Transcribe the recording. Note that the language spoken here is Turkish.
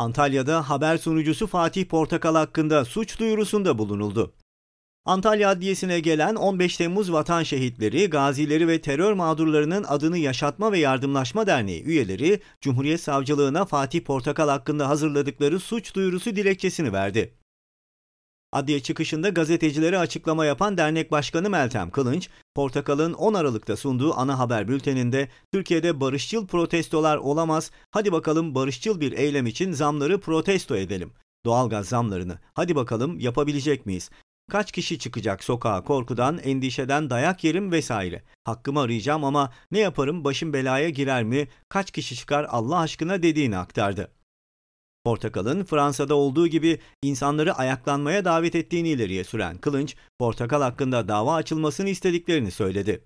Antalya'da haber sunucusu Fatih Portakal hakkında suç duyurusunda bulunuldu. Antalya Adliyesi'ne gelen 15 Temmuz Vatan Şehitleri, Gazileri ve Terör Mağdurlarının Adını Yaşatma ve Yardımlaşma Derneği üyeleri, Cumhuriyet Savcılığına Fatih Portakal hakkında hazırladıkları suç duyurusu dilekçesini verdi. Adliye çıkışında gazetecilere açıklama yapan dernek başkanı Meltem Kılınç, Portakal'ın 10 Aralık'ta sunduğu ana haber bülteninde Türkiye'de barışçıl protestolar olamaz, hadi bakalım barışçıl bir eylem için zamları protesto edelim. Doğalgaz zamlarını hadi bakalım yapabilecek miyiz? Kaç kişi çıkacak sokağa korkudan, endişeden dayak yerim vesaire. Hakkımı arayacağım ama ne yaparım başım belaya girer mi, kaç kişi çıkar Allah aşkına dediğini aktardı. Portakal'ın Fransa'da olduğu gibi insanları ayaklanmaya davet ettiğini ileriye süren Kılınç, Portakal hakkında dava açılmasını istediklerini söyledi.